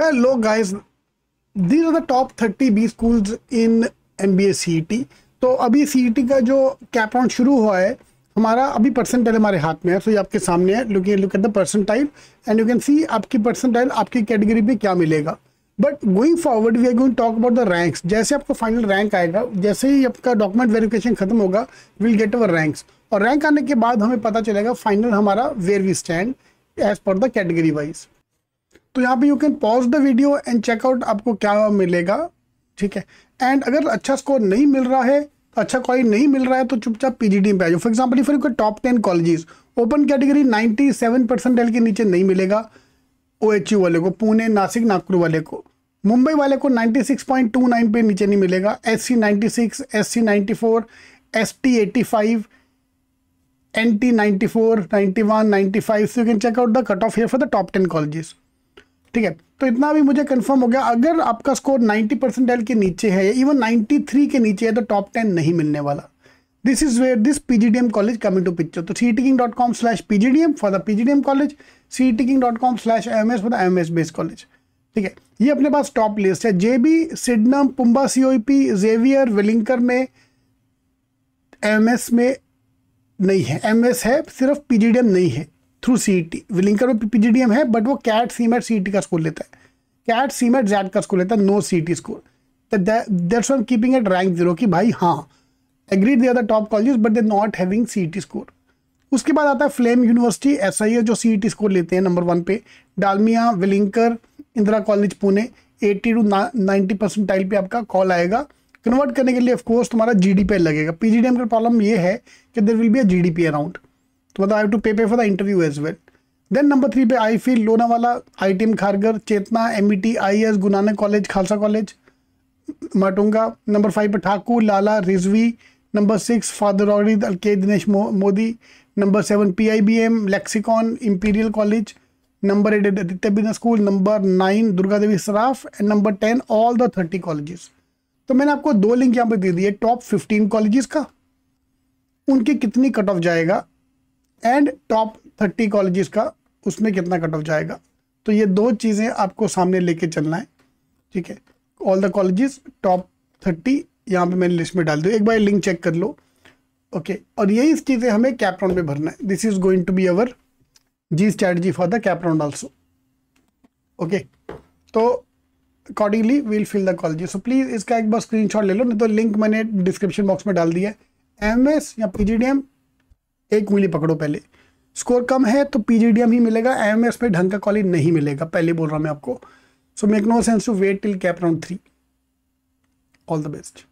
Hello guys, these are the top 30 B schools in MBA CET. तो अभी CET का जो कैप राउंड शुरू हुआ है हमारा अभी परसेंटाइल हमारे हाथ में है सो ये आपके सामने है look look at the percentile and you can see आपकी परसेंटाइल आपकी कैटेगरी में क्या मिलेगा but going forward we are going talk about the ranks जैसे आपका फाइनल रैंक आएगा जैसे ही आपका डॉक्यूमेंट वेरिफिकेशन खत्म होगा विल गेट अवर रैंक्स और रैंक आने के बाद हमें पता चलेगा फाइनल हमारा where we stand as per the category wise तो यहाँ पे you can pause the video and check out आपको क्या मिलेगा ठीक है एंड अगर अच्छा स्कोर नहीं मिल रहा है तो अच्छा कॉलेज नहीं मिल रहा है तो चुपचाप डी में आ जाओ फॉर एग्जाम्पल फिर you top ten colleges open category ninety seven एल के नीचे नहीं मिलेगा ओ एच यू वाले को पुणे नासिक नागपुर वाले को मुंबई वाले को सिक्स पॉइंट टू नाइन पे नीचे नहीं मिलेगा S C ninety six S C ninety four S T eighty five N T ninety four ninety one ninety five so you can check out the cut off here for the top ten colleges ठीक है तो इतना भी मुझे confirm हो गया अगर आपका स्कोर 90 परसेंटाइल के नीचे है इवन 93 के नीचे है तो टॉप 10 नहीं मिलने वाला this is where this PGDM college coming to picture तो C king dot com slash P G D M for the P G D M college CT king dot com slash M S for the M S base college ठीक है ये अपने पास top list है JB Sydenham पुम्बा C O P Xavier Welingkar में M S में नहीं है एम एस है सिर्फ पी जी डी एम नहीं है through C E T Welingkar में पी डी एम है बट वो कैट सीमेट सी का स्कोर लेता है कैट सीमेट जैड का स्कोर लेता है no C T score that's one keeping at rank zero कि भाई हाँ agreed they are the top college but they not having C E T score उसके बाद आता है फ्लेम यूनिवर्सिटी एस आई जो सी ई टी स्कोर लेते हैं नंबर वन पे Dalmia Welingkar Indira college Pune eighty two ninety percentile पर आपका कॉल आएगा कन्वर्ट करने के लिए ऑफकोर्स तुम्हारा जी डी पी लगेगा पी जी डी एम का प्रॉब्लम ये है कि there will be a G D P around तो मतलब आई टू पे e e पे for the interview as well then number three पे I feel Lonavala I T M Kharghar Chetna M E T I S Gurunanak college Khalsa college Matunga number five पे Thakur Lala Rizvi number six father अल के Dinesh Modi number seven P I B M Lexicon Imperial college number eight Aditya business school number nine Durga Devi Saraf and number ten all the thirty colleges तो मैंने आपको दो link यहाँ पे दे दिए top fifteen colleges का उनकी कितनी कट ऑफ जाएगा एंड टॉप थर्टी कॉलेजेस का उसमें कितना कट ऑफ जाएगा तो ये दो चीज़ें आपको सामने लेके चलना है ठीक है all the colleges top thirty यहाँ पे मैंने लिस्ट में डाल दी एक बार लिंक चेक कर लो ओके okay. और यही चीज़ें हमें कैप राउंड में भरना है this is going to be our strategy for the CAP round also okay तो accordingly we'll fill the college so please इसका एक बार स्क्रीन ले लो नहीं तो लिंक मैंने डिस्क्रिप्शन बॉक्स में डाल दिया है एम एस या पी जी डी एम एक उंगली पकड़ो पहले स्कोर कम है तो पीजीडीएम ही मिलेगा एमएमएस पे ढंग का कॉलेज नहीं मिलेगा पहले बोल रहा हूं मैं आपको so make no sense to wait till CAP round three all the best